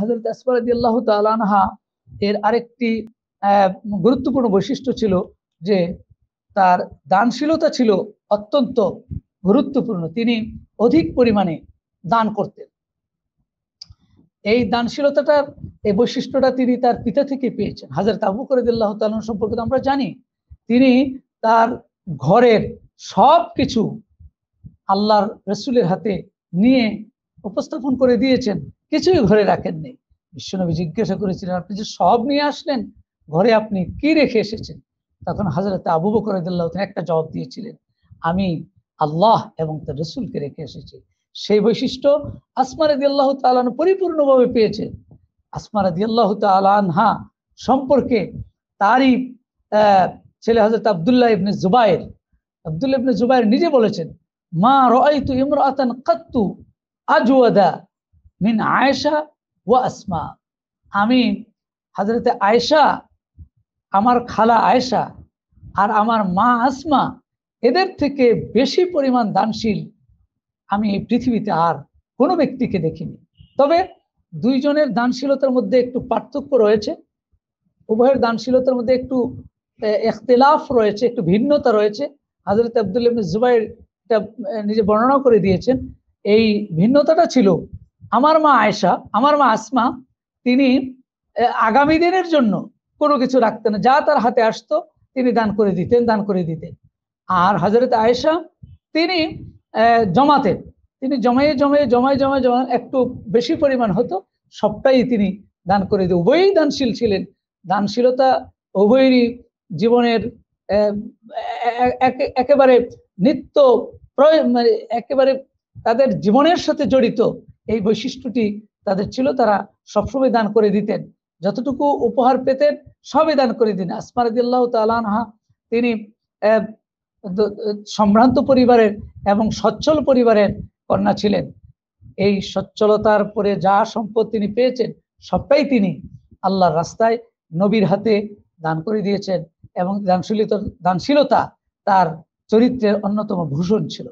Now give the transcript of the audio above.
হজরত আসফারদি আল্লাহ তালানহা এর আরেকটি গুরুত্বপূর্ণ বৈশিষ্ট্য ছিল যে তার দানশীলতা ছিল অত্যন্ত গুরুত্বপূর্ণ তিনি অধিক পরিমাণে দান করতেন এই দানশীলতাটার এই বৈশিষ্ট্যটা তিনি তার পিতা থেকে পেয়েছেন হাজার তাবু করে দিল্লাহ তালন সম্পর্কে আমরা জানি তিনি তার ঘরের সব কিছু আল্লাহর রসুলের হাতে নিয়ে উপস্থাপন করে দিয়েছেন কিছুই ঘরে রাখেননি বিশ্বনবী জিজ্ঞাসা করেছিলেন আপনি যে সব নিয়ে আসলেন ঘরে আপনি কি রেখে এসেছেন তখন হাজরত আবু বকর একটা জবাব দিয়েছিলেন আমি আল্লাহ এবং তার রসুলকে রেখে এসেছি সেই বৈশিষ্ট্য আসমারদি আল্লাহ তালান পরিপূর্ণভাবে পেয়েছে আসমারদি আল্লাহ তালানহা সম্পর্কে তারই ছেলে হজরত আবদুল্লাহ ইবনে জুবাইর আবদুল্লাহ ইবনে জুবাইর নিজে বলেছেন মা রয়তু আতান কাত্তু আজুয়াদা মিন আয়েশা ও আসমা আমি হাজরতে আয়েশা আমার খালা আয়েশা আর আমার মা আসমা এদের থেকে বেশি পরিমাণ দানশীল আমি এই পৃথিবীতে আর কোনো ব্যক্তিকে দেখিনি তবে দুইজনের দানশীলতার মধ্যে একটু পার্থক্য রয়েছে উভয়ের দানশীলতার মধ্যে একটু একতেলাফ রয়েছে একটু ভিন্নতা রয়েছে হাজরত আবদুল্লাহ জুবাইর নিজে বর্ণনা করে দিয়েছেন এই ভিন্নতাটা ছিল আমার মা আয়সা আমার মা আসমা তিনি আগামী দিনের জন্য কোনো কিছু রাখতেন যা তার হাতে আসতো তিনি দান করে দিতেন দান করে দিতেন আর হজরত আয়েশা তিনি জমাতেন তিনি জমাইয়ে জমায়ে জমায়ে জমায়ে জমা একটু বেশি পরিমাণ হতো সবটাই তিনি দান করে দিতে উভয়ই দানশীল ছিলেন দানশীলতা উভয়েরই জীবনের একেবারে নিত্য প্রয় মানে একেবারে তাদের জীবনের সাথে জড়িত এই বৈশিষ্ট্যটি তাদের ছিল তারা সবসময় দান করে দিতেন যতটুকু উপহার পেতেন সবই দান করে দিন আসমারদিল্লাহ তালানহা তিনি সম্ভ্রান্ত পরিবারের এবং সচ্ছল পরিবারের কন্যা ছিলেন এই সচ্ছলতার পরে যা সম্পদ তিনি পেয়েছেন সবটাই তিনি আল্লাহর রাস্তায় নবীর হাতে দান করে দিয়েছেন এবং দানশীলতা তার চরিত্রের অন্যতম ভূষণ ছিল